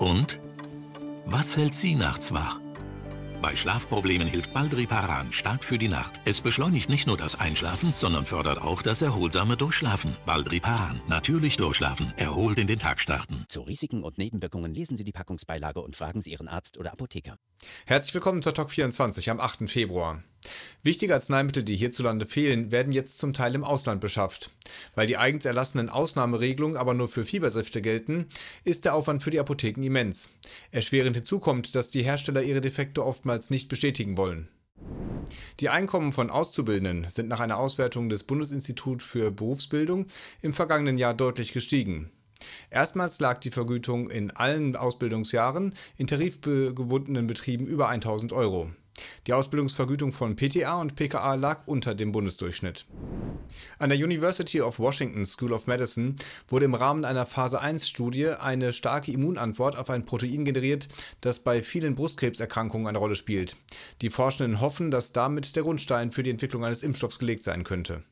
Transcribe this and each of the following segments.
Und? Was hält Sie nachts wach? Bei Schlafproblemen hilft Baldriparan stark für die Nacht. Es beschleunigt nicht nur das Einschlafen, sondern fördert auch das erholsame Durchschlafen. Baldriparan. Natürlich durchschlafen. Erholt in den Tag starten. Zu Risiken und Nebenwirkungen lesen Sie die Packungsbeilage und fragen Sie Ihren Arzt oder Apotheker. Herzlich willkommen zur Talk 24 am 8. Februar. Wichtige Arzneimittel, die hierzulande fehlen, werden jetzt zum Teil im Ausland beschafft. Weil die eigens erlassenen Ausnahmeregelungen aber nur für Fiebersäfte gelten, ist der Aufwand für die Apotheken immens. Erschwerend hinzu kommt, dass die Hersteller ihre Defekte oftmals nicht bestätigen wollen. Die Einkommen von Auszubildenden sind nach einer Auswertung des Bundesinstituts für Berufsbildung im vergangenen Jahr deutlich gestiegen. Erstmals lag die Vergütung in allen Ausbildungsjahren in tarifgebundenen Betrieben über 1000 Euro. Die Ausbildungsvergütung von PTA und PKA lag unter dem Bundesdurchschnitt. An der University of Washington School of Medicine wurde im Rahmen einer Phase 1-Studie eine starke Immunantwort auf ein Protein generiert, das bei vielen Brustkrebserkrankungen eine Rolle spielt. Die Forschenden hoffen, dass damit der Grundstein für die Entwicklung eines Impfstoffs gelegt sein könnte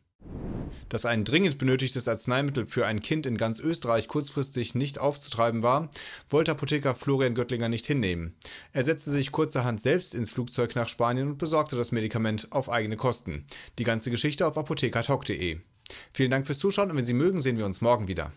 dass ein dringend benötigtes Arzneimittel für ein Kind in ganz Österreich kurzfristig nicht aufzutreiben war, wollte Apotheker Florian Göttlinger nicht hinnehmen. Er setzte sich kurzerhand selbst ins Flugzeug nach Spanien und besorgte das Medikament auf eigene Kosten. Die ganze Geschichte auf apothekertalk.de. Vielen Dank fürs Zuschauen und wenn Sie mögen, sehen wir uns morgen wieder.